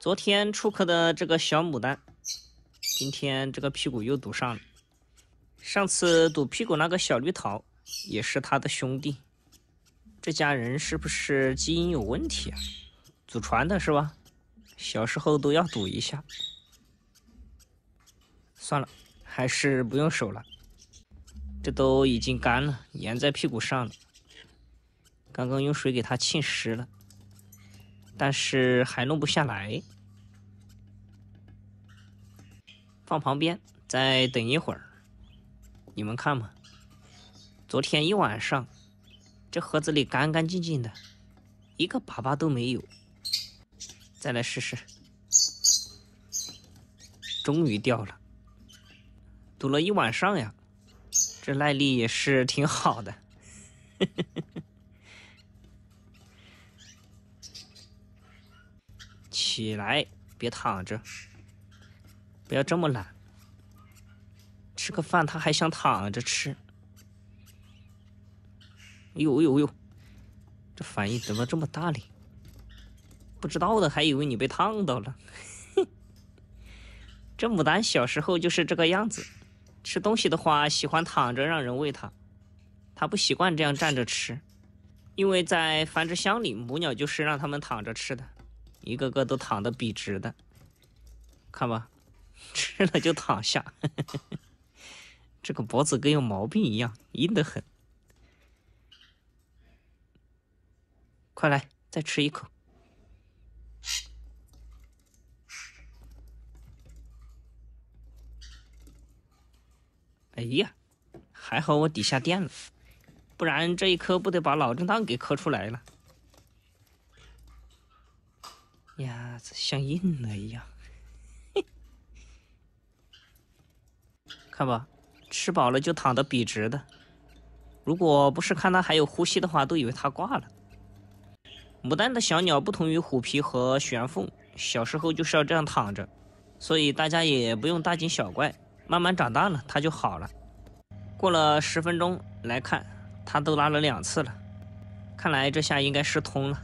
昨天出壳的这个小牡丹，今天这个屁股又堵上了。上次堵屁股那个小绿桃也是他的兄弟，这家人是不是基因有问题啊？祖传的是吧？小时候都要堵一下。算了，还是不用手了。这都已经干了，粘在屁股上了。刚刚用水给它浸湿了。但是还弄不下来，放旁边，再等一会儿。你们看嘛，昨天一晚上，这盒子里干干净净的，一个粑粑都没有。再来试试，终于掉了，堵了一晚上呀，这耐力也是挺好的。起来，别躺着！不要这么懒。吃个饭他还想躺着吃。哎呦哎呦哎呦，这反应怎么这么大嘞？不知道的还以为你被烫到了。这牡丹小时候就是这个样子，吃东西的话喜欢躺着让人喂它，它不习惯这样站着吃，因为在繁殖箱里母鸟就是让它们躺着吃的。一个个都躺得笔直的，看吧，吃了就躺下，这个脖子跟有毛病一样，硬得很。快来，再吃一口。哎呀，还好我底下垫了，不然这一磕不得把脑震荡给磕出来了。鸭子像硬了一样，看吧，吃饱了就躺得笔直的。如果不是看它还有呼吸的话，都以为它挂了。牡丹的小鸟不同于虎皮和玄凤，小时候就是要这样躺着，所以大家也不用大惊小怪。慢慢长大了，它就好了。过了十分钟来看，它都拉了两次了，看来这下应该是通了。